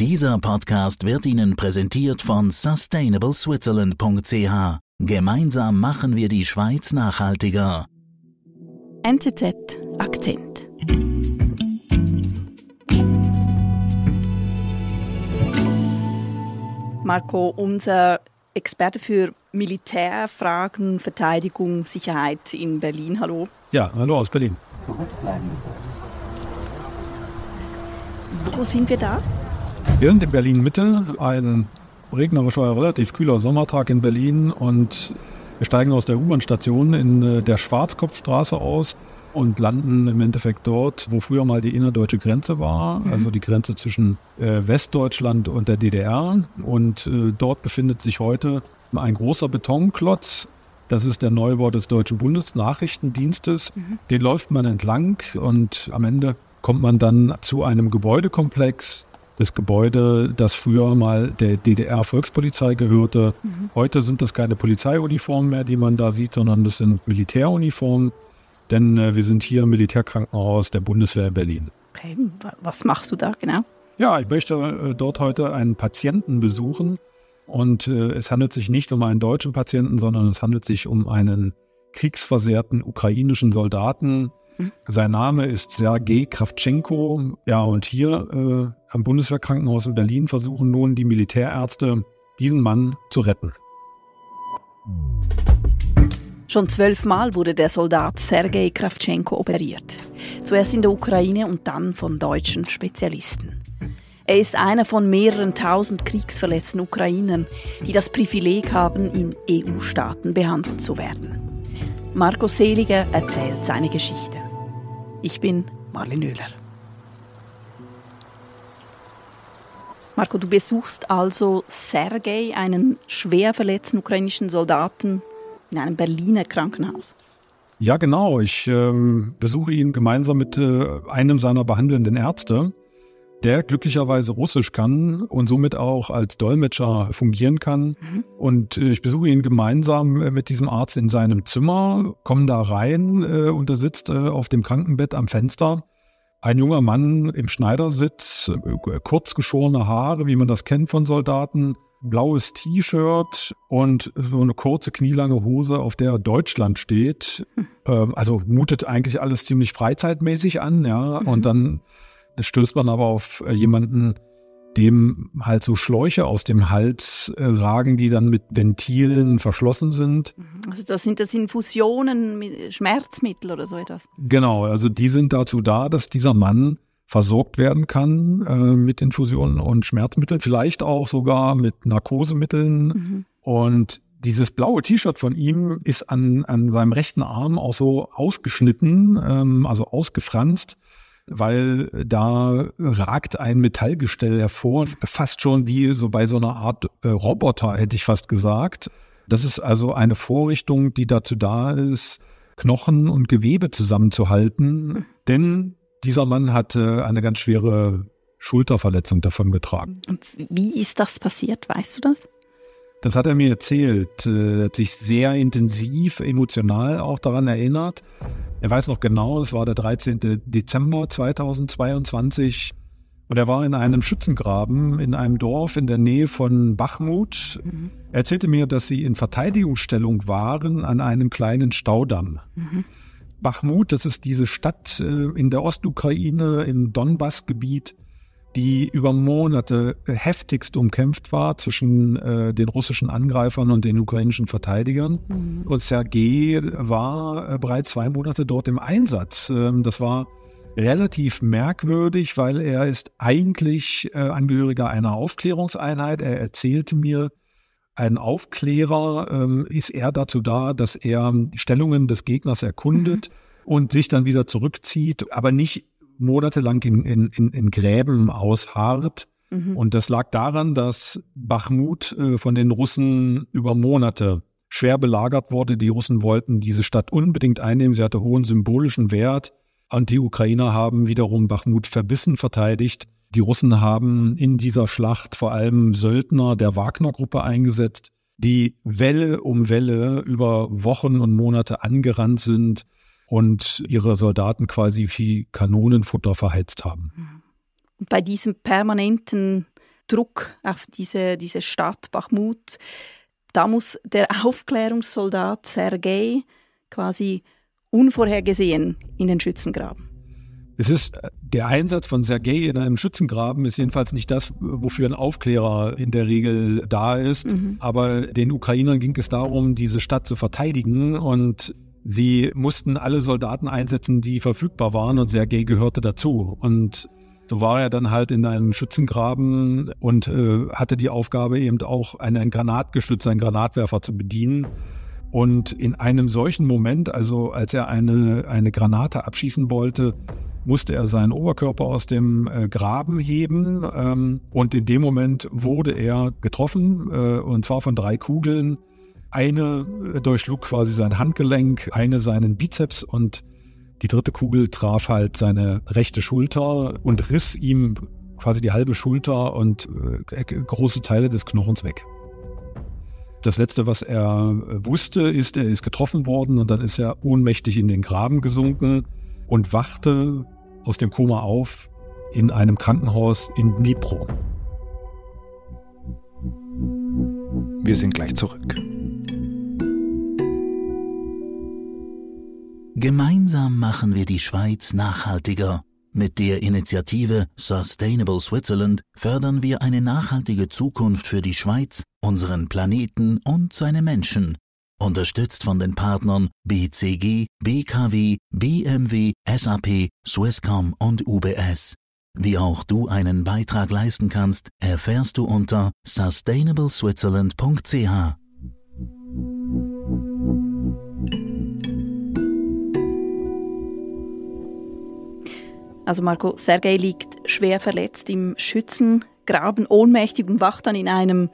Dieser Podcast wird Ihnen präsentiert von sustainableswitzerland.ch. Gemeinsam machen wir die Schweiz nachhaltiger. NZZ Akzent. Marco, unser Experte für Militärfragen, Verteidigung, Sicherheit in Berlin. Hallo. Ja, hallo aus Berlin. Wo sind wir da? Während in Berlin-Mitte ein regnerischer, relativ kühler Sommertag in Berlin und wir steigen aus der U-Bahn-Station in äh, der Schwarzkopfstraße aus und landen im Endeffekt dort, wo früher mal die innerdeutsche Grenze war, mhm. also die Grenze zwischen äh, Westdeutschland und der DDR. Und äh, dort befindet sich heute ein großer Betonklotz. Das ist der Neubau des Deutschen Bundesnachrichtendienstes. Mhm. Den läuft man entlang und am Ende kommt man dann zu einem Gebäudekomplex, das Gebäude, das früher mal der DDR-Volkspolizei gehörte. Mhm. Heute sind das keine Polizeiuniformen mehr, die man da sieht, sondern das sind Militäruniformen. Denn äh, wir sind hier im Militärkrankenhaus der Bundeswehr in Berlin. Okay, was machst du da genau? Ja, ich möchte äh, dort heute einen Patienten besuchen. Und äh, es handelt sich nicht um einen deutschen Patienten, sondern es handelt sich um einen kriegsversehrten ukrainischen Soldaten. Mhm. Sein Name ist Sergei Kravchenko. Ja, und hier äh, am Bundeswehrkrankenhaus in Berlin versuchen nun die Militärärzte, diesen Mann zu retten. Schon zwölfmal wurde der Soldat Sergei Kravchenko operiert. Zuerst in der Ukraine und dann von deutschen Spezialisten. Er ist einer von mehreren tausend kriegsverletzten Ukrainern, die das Privileg haben, in EU-Staaten behandelt zu werden. Marco Seliger erzählt seine Geschichte. Ich bin Marlin Oehler. Marco, du besuchst also Sergei, einen schwer verletzten ukrainischen Soldaten, in einem Berliner Krankenhaus. Ja, genau. Ich ähm, besuche ihn gemeinsam mit äh, einem seiner behandelnden Ärzte, der glücklicherweise Russisch kann und somit auch als Dolmetscher fungieren kann. Mhm. Und äh, ich besuche ihn gemeinsam äh, mit diesem Arzt in seinem Zimmer, komme da rein äh, und er sitzt äh, auf dem Krankenbett am Fenster ein junger Mann im Schneidersitz, äh, kurz geschorene Haare, wie man das kennt von Soldaten, blaues T-Shirt und so eine kurze knielange Hose, auf der Deutschland steht. Hm. Ähm, also mutet eigentlich alles ziemlich freizeitmäßig an, ja. Mhm. Und dann stößt man aber auf äh, jemanden, dem halt so Schläuche aus dem Hals äh, ragen, die dann mit Ventilen verschlossen sind. Mhm. Also das sind das Infusionen mit Schmerzmittel oder so etwas. Genau, also die sind dazu da, dass dieser Mann versorgt werden kann äh, mit Infusionen und Schmerzmitteln, vielleicht auch sogar mit Narkosemitteln. Mhm. Und dieses blaue T-Shirt von ihm ist an, an seinem rechten Arm auch so ausgeschnitten, ähm, also ausgefranst weil da ragt ein Metallgestell hervor, fast schon wie so bei so einer Art äh, Roboter, hätte ich fast gesagt. Das ist also eine Vorrichtung, die dazu da ist, Knochen und Gewebe zusammenzuhalten, denn dieser Mann hatte eine ganz schwere Schulterverletzung davon getragen. wie ist das passiert? Weißt du das? Das hat er mir erzählt. Äh, er hat sich sehr intensiv, emotional auch daran erinnert. Er weiß noch genau, es war der 13. Dezember 2022 und er war in einem Schützengraben in einem Dorf in der Nähe von Bachmut. Mhm. Er erzählte mir, dass sie in Verteidigungsstellung waren an einem kleinen Staudamm. Mhm. Bachmut, das ist diese Stadt äh, in der Ostukraine im Donbassgebiet. gebiet die über Monate heftigst umkämpft war zwischen äh, den russischen Angreifern und den ukrainischen Verteidigern. Mhm. Und Sergei war äh, bereits zwei Monate dort im Einsatz. Ähm, das war relativ merkwürdig, weil er ist eigentlich äh, Angehöriger einer Aufklärungseinheit. Er erzählte mir, ein Aufklärer ähm, ist er dazu da, dass er Stellungen des Gegners erkundet. Mhm und sich dann wieder zurückzieht, aber nicht monatelang in, in, in, in Gräben ausharrt. Mhm. Und das lag daran, dass Bachmut äh, von den Russen über Monate schwer belagert wurde. Die Russen wollten diese Stadt unbedingt einnehmen. Sie hatte hohen symbolischen Wert. Und die Ukrainer haben wiederum Bachmut verbissen verteidigt. Die Russen haben in dieser Schlacht vor allem Söldner der Wagner-Gruppe eingesetzt, die Welle um Welle über Wochen und Monate angerannt sind und ihre Soldaten quasi wie Kanonenfutter verheizt haben. Mhm. Und bei diesem permanenten Druck auf diese, diese Stadt Bachmut, da muss der Aufklärungssoldat Sergei quasi unvorhergesehen in den Schützengraben. Es ist äh, der Einsatz von Sergei in einem Schützengraben ist jedenfalls nicht das, wofür ein Aufklärer in der Regel da ist. Mhm. Aber den Ukrainern ging es darum, diese Stadt zu verteidigen und Sie mussten alle Soldaten einsetzen, die verfügbar waren und Sergei gehörte dazu. Und so war er dann halt in einem Schützengraben und äh, hatte die Aufgabe eben auch einen Granatgeschütz, einen Granatwerfer zu bedienen. Und in einem solchen Moment, also als er eine, eine Granate abschießen wollte, musste er seinen Oberkörper aus dem äh, Graben heben. Ähm, und in dem Moment wurde er getroffen, äh, und zwar von drei Kugeln. Eine äh, durchschlug quasi sein Handgelenk, eine seinen Bizeps und die dritte Kugel traf halt seine rechte Schulter und riss ihm quasi die halbe Schulter und äh, große Teile des Knochens weg. Das Letzte, was er äh, wusste, ist, er ist getroffen worden und dann ist er ohnmächtig in den Graben gesunken und wachte aus dem Koma auf in einem Krankenhaus in Dnipro. Wir sind gleich zurück. Gemeinsam machen wir die Schweiz nachhaltiger. Mit der Initiative Sustainable Switzerland fördern wir eine nachhaltige Zukunft für die Schweiz, unseren Planeten und seine Menschen. Unterstützt von den Partnern BCG, BKW, BMW, SAP, Swisscom und UBS. Wie auch du einen Beitrag leisten kannst, erfährst du unter sustainableswitzerland.ch. Also Marco Sergei liegt schwer verletzt im Schützengraben, ohnmächtig und wacht dann in einem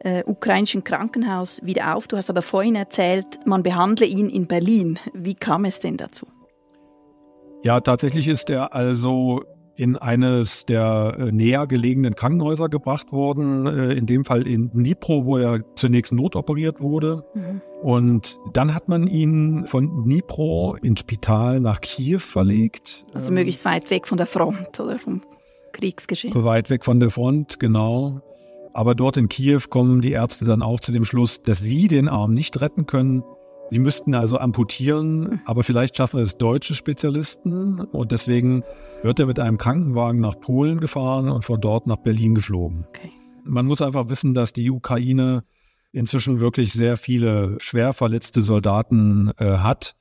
äh, ukrainischen Krankenhaus wieder auf. Du hast aber vorhin erzählt, man behandle ihn in Berlin. Wie kam es denn dazu? Ja, tatsächlich ist er also in eines der äh, näher gelegenen Krankenhäuser gebracht worden, äh, in dem Fall in Dnipro, wo er zunächst notoperiert wurde. Mhm. Und dann hat man ihn von Dnipro ins Spital nach Kiew verlegt. Also ähm, möglichst weit weg von der Front oder vom Kriegsgeschehen. Weit weg von der Front, genau. Aber dort in Kiew kommen die Ärzte dann auch zu dem Schluss, dass sie den Arm nicht retten können Sie müssten also amputieren, mhm. aber vielleicht schaffen es deutsche Spezialisten. Und deswegen wird er mit einem Krankenwagen nach Polen gefahren und von dort nach Berlin geflogen. Okay. Man muss einfach wissen, dass die Ukraine inzwischen wirklich sehr viele schwer verletzte Soldaten äh, hat.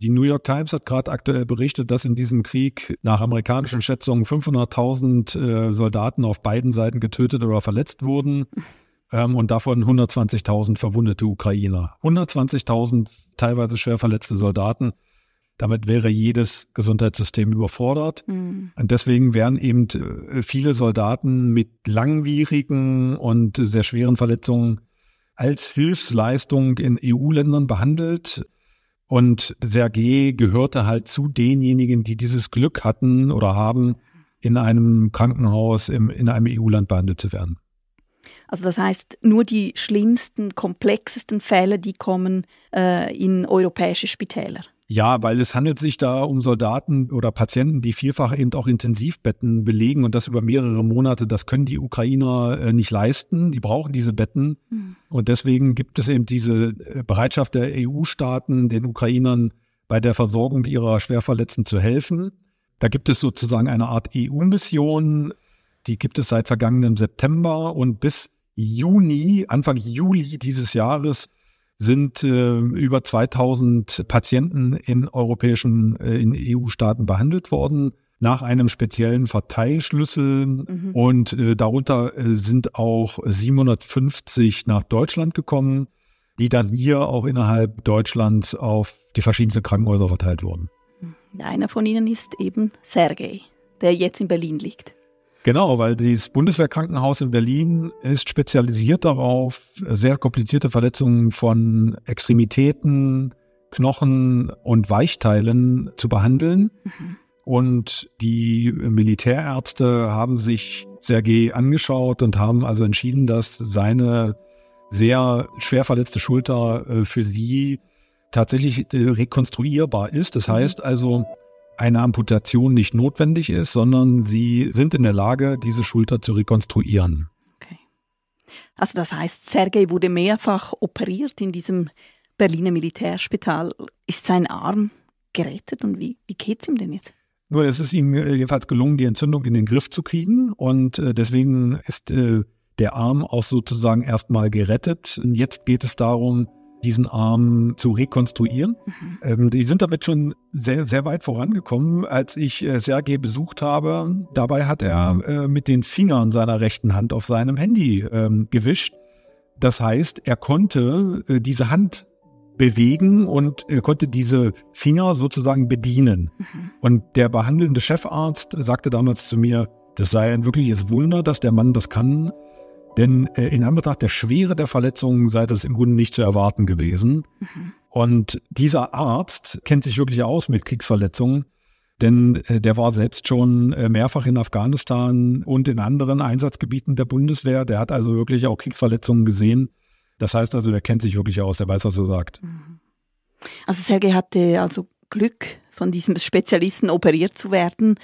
Die New York Times hat gerade aktuell berichtet, dass in diesem Krieg nach amerikanischen Schätzungen 500.000 äh, Soldaten auf beiden Seiten getötet oder verletzt wurden. Mhm ähm, und davon 120.000 verwundete Ukrainer. 120.000 teilweise schwer verletzte Soldaten. Damit wäre jedes Gesundheitssystem überfordert. Mhm. Und deswegen werden eben äh, viele Soldaten mit langwierigen und sehr schweren Verletzungen als Hilfsleistung in EU-Ländern behandelt. Und Sergei gehörte halt zu denjenigen, die dieses Glück hatten oder haben, in einem Krankenhaus im, in einem EU-Land behandelt zu werden. Also das heißt, nur die schlimmsten, komplexesten Fälle, die kommen äh, in europäische Spitäler. Ja, weil es handelt sich da um Soldaten oder Patienten, die vielfach eben auch Intensivbetten belegen und das über mehrere Monate. Das können die Ukrainer äh, nicht leisten. Die brauchen diese Betten. Mhm. Und deswegen gibt es eben diese äh, Bereitschaft der EU-Staaten, den Ukrainern bei der Versorgung ihrer Schwerverletzten zu helfen. Da gibt es sozusagen eine Art EU-Mission. Die gibt es seit vergangenem September und bis Juni, Anfang Juli dieses Jahres sind äh, über 2000 Patienten in europäischen, äh, in EU-Staaten behandelt worden nach einem speziellen Verteilschlüssel mhm. und äh, darunter äh, sind auch 750 nach Deutschland gekommen, die dann hier auch innerhalb Deutschlands auf die verschiedensten Krankenhäuser verteilt wurden. Einer von ihnen ist eben Sergei, der jetzt in Berlin liegt. Genau, weil das Bundeswehrkrankenhaus in Berlin ist spezialisiert darauf, sehr komplizierte Verletzungen von Extremitäten, Knochen und Weichteilen zu behandeln. Mhm. Und die Militärärzte haben sich Sergei angeschaut und haben also entschieden, dass seine sehr schwer verletzte Schulter äh, für sie tatsächlich äh, rekonstruierbar ist. Das mhm. heißt also, eine Amputation nicht notwendig ist, sondern sie sind in der Lage, diese Schulter zu rekonstruieren. Okay. Also das heißt, Sergei wurde mehrfach operiert in diesem Berliner Militärspital. Ist sein Arm gerettet und wie, wie geht es ihm denn jetzt? Nur es ist ihm äh, jedenfalls gelungen, die Entzündung in den Griff zu kriegen und äh, deswegen ist äh, der Arm auch sozusagen erstmal gerettet. Und jetzt geht es darum, diesen Arm zu rekonstruieren. Mhm. Ähm, die sind damit schon sehr, sehr weit vorangekommen. Als ich äh, Sergei besucht habe, dabei hat er äh, mit den Fingern seiner rechten Hand auf seinem Handy ähm, gewischt. Das heißt, er konnte äh, diese Hand bewegen und er äh, konnte diese Finger sozusagen bedienen. Mhm. Und der behandelnde Chefarzt sagte damals zu mir, das sei ein wirkliches Wunder, dass der Mann das kann. Denn äh, in Anbetracht der Schwere der Verletzungen sei das im Grunde nicht zu erwarten gewesen. Mhm. Und dieser Arzt kennt sich wirklich aus mit Kriegsverletzungen, denn äh, der war selbst schon äh, mehrfach in Afghanistan und in anderen Einsatzgebieten der Bundeswehr. Der hat also wirklich auch Kriegsverletzungen gesehen. Das heißt also, der kennt sich wirklich aus, der weiß, was er sagt. Mhm. Also Sergei hatte also Glück, von diesem Spezialisten operiert zu werden.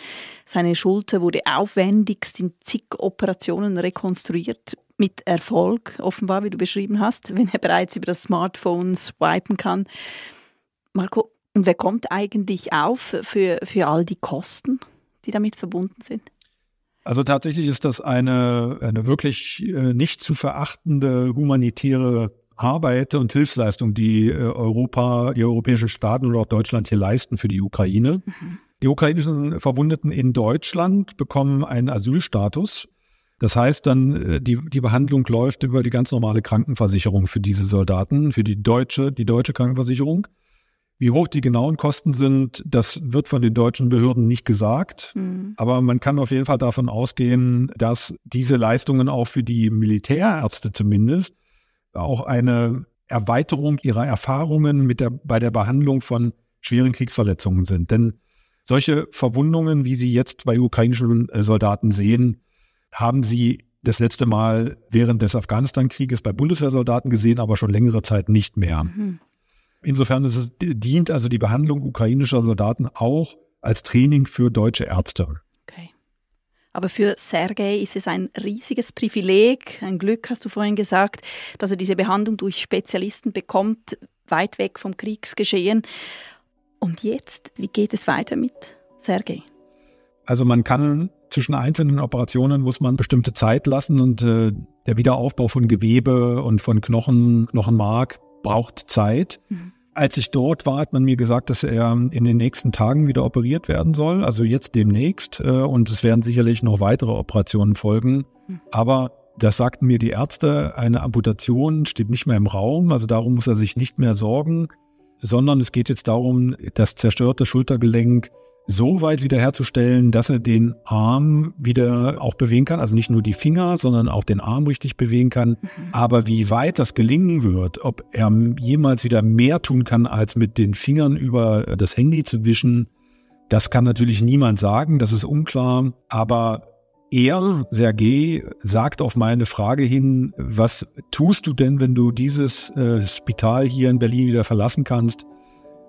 Seine Schulter wurde aufwendigst in zig Operationen rekonstruiert, mit Erfolg offenbar, wie du beschrieben hast, wenn er bereits über das Smartphone swipen kann. Marco, und wer kommt eigentlich auf für, für all die Kosten, die damit verbunden sind? Also tatsächlich ist das eine, eine wirklich äh, nicht zu verachtende humanitäre Arbeit und Hilfsleistung, die äh, Europa, die europäischen Staaten oder auch Deutschland hier leisten für die Ukraine. Mhm. Die ukrainischen Verwundeten in Deutschland bekommen einen Asylstatus. Das heißt dann, äh, die, die Behandlung läuft über die ganz normale Krankenversicherung für diese Soldaten, für die deutsche, die deutsche Krankenversicherung. Wie hoch die genauen Kosten sind, das wird von den deutschen Behörden nicht gesagt. Mhm. Aber man kann auf jeden Fall davon ausgehen, dass diese Leistungen auch für die Militärärzte zumindest auch eine Erweiterung ihrer Erfahrungen mit der, bei der Behandlung von schweren Kriegsverletzungen sind. Denn solche Verwundungen, wie Sie jetzt bei ukrainischen äh, Soldaten sehen, haben Sie das letzte Mal während des Afghanistan-Krieges bei Bundeswehrsoldaten gesehen, aber schon längere Zeit nicht mehr. Mhm. Insofern es, dient also die Behandlung ukrainischer Soldaten auch als Training für deutsche Ärzte. Aber für Sergei ist es ein riesiges Privileg, ein Glück, hast du vorhin gesagt, dass er diese Behandlung durch Spezialisten bekommt, weit weg vom Kriegsgeschehen. Und jetzt, wie geht es weiter mit Sergei? Also man kann zwischen einzelnen Operationen muss man bestimmte Zeit lassen und äh, der Wiederaufbau von Gewebe und von Knochen, Knochenmark braucht Zeit. Mhm. Als ich dort war, hat man mir gesagt, dass er ähm, in den nächsten Tagen wieder operiert werden soll, also jetzt demnächst. Äh, und es werden sicherlich noch weitere Operationen folgen. Hm. Aber das sagten mir die Ärzte, eine Amputation steht nicht mehr im Raum, also darum muss er sich nicht mehr sorgen, sondern es geht jetzt darum, das zerstörte Schultergelenk so weit wiederherzustellen, dass er den Arm wieder auch bewegen kann. Also nicht nur die Finger, sondern auch den Arm richtig bewegen kann. Mhm. Aber wie weit das gelingen wird, ob er jemals wieder mehr tun kann, als mit den Fingern über das Handy zu wischen, das kann natürlich niemand sagen. Das ist unklar. Aber er, Sergei, sagt auf meine Frage hin, was tust du denn, wenn du dieses äh, Spital hier in Berlin wieder verlassen kannst?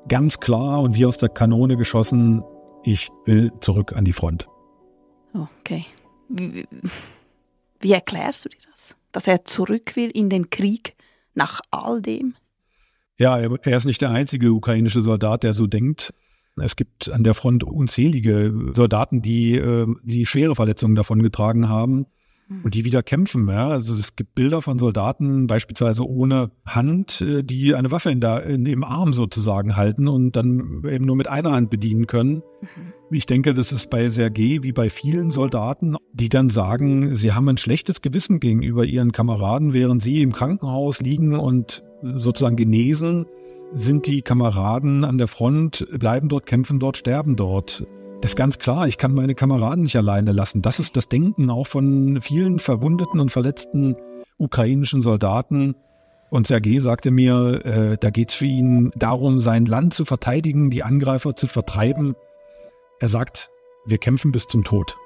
Ganz klar und wie aus der Kanone geschossen, ich will zurück an die Front. Okay. Wie, erklärst du dir das? Dass er zurück will in den Krieg nach all dem? Ja, er ist nicht der einzige ukrainische Soldat, der so denkt. Es gibt an der Front unzählige Soldaten, die äh, die schwere Verletzungen davon getragen haben. Hm. und die wieder kämpfen. Ja? Also es gibt Bilder von Soldaten, beispielsweise ohne Hand, äh, die eine Waffe in der, in, im Arm sozusagen halten und dann eben nur mit einer Hand bedienen können. Mhm. Ich denke, das ist bei Sergei wie bei vielen Soldaten, die dann sagen, sie haben ein schlechtes Gewissen gegenüber ihren Kameraden, während sie im Krankenhaus liegen und sozusagen genesen, sind die Kameraden an der Front, bleiben dort, kämpfen dort, sterben dort. Das ist ganz klar, ich kann meine Kameraden nicht alleine lassen. Das ist das Denken auch von vielen verwundeten und verletzten ukrainischen Soldaten. Und Sergei sagte mir, äh, da geht es für ihn darum, sein Land zu verteidigen, die Angreifer zu vertreiben. Er sagt, wir kämpfen bis zum Tod.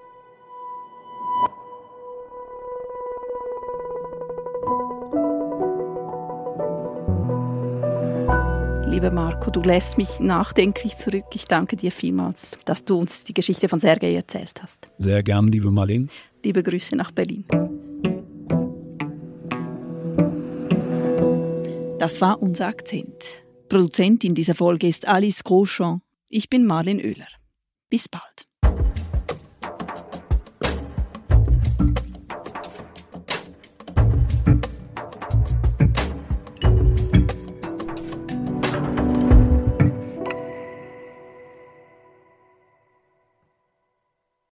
Lieber Marco, du lässt mich nachdenklich zurück. Ich danke dir vielmals, dass du uns die Geschichte von Sergei erzählt hast. Sehr gern, liebe Marlene. Liebe Grüße nach Berlin. Das war unser Akzent. Produzentin dieser Folge ist Alice Groschon. Ich bin Marlene Oehler. Bis bald.